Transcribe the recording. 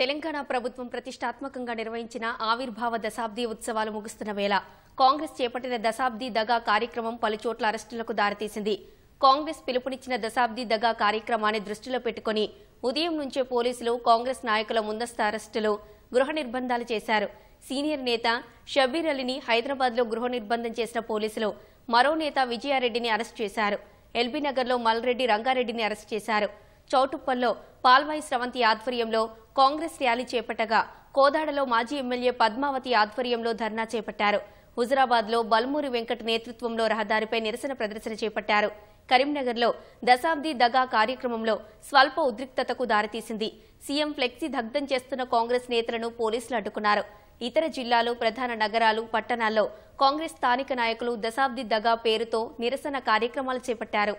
తెలంగాణ ప్రభుత్వం ప్రతిష్టాత్మకంగా నిర్వహించిన ఆవిర్భావ దశాబ్ది ఉత్సవాలు ముగుస్తున్న వేళ కాంగ్రెస్ చేపట్టిన దశాబ్ది దగా కార్యక్రమం పలుచోట్ల అరెస్టులకు దారితీసింది కాంగ్రెస్ పిలుపునిచ్చిన దశాబ్ది దగా కార్యక్రమాన్ని దృష్టిలో పెట్టుకుని ఉదయం నుంచే పోలీసులు కాంగ్రెస్ నాయకుల ముందస్తు అరెస్టులు గృహ నిర్బంధాలు చేశారు సీనియర్ నేత షబీర్ అలీని హైదరాబాద్లో గృహ నిర్బంధం చేసిన పోలీసులు మరో నేత విజయారెడ్డిని అరెస్ట్ చేశారు ఎల్బీనగర్లో మల్రెడ్డి రంగారెడ్డిని అరెస్ట్ చేశారు చౌటుప్పల్లో పాల్వాయి స్రవంతి ఆధ్వర్యంలో కాంగ్రెస్ ర్యాలీ చేపట్టగా కోదాడలో మాజీ ఎమ్మెల్యే పద్మావతి ఆధ్వర్యంలో ధర్నా చేపట్టారు హుజరాబాద్లో బల్మూరి వెంకట్ నేతృత్వంలో రహదారిపై నిరసన ప్రదర్శన చేపట్టారు కరీంనగర్లో దశాబ్ది దగా కార్యక్రమంలో స్వల్ప ఉద్రిక్తతకు దారితీసింది సీఎం ఫ్లెక్సీ దగ్ధం చేస్తున్న కాంగ్రెస్ నేతలను పోలీసులు అడ్డుకున్నారు ఇతర జిల్లాలు ప్రధాన నగరాలు పట్టణాల్లో కాంగ్రెస్ స్థానిక నాయకులు దశాబ్ది దగా పేరుతో నిరసన కార్యక్రమాలు చేపట్టారు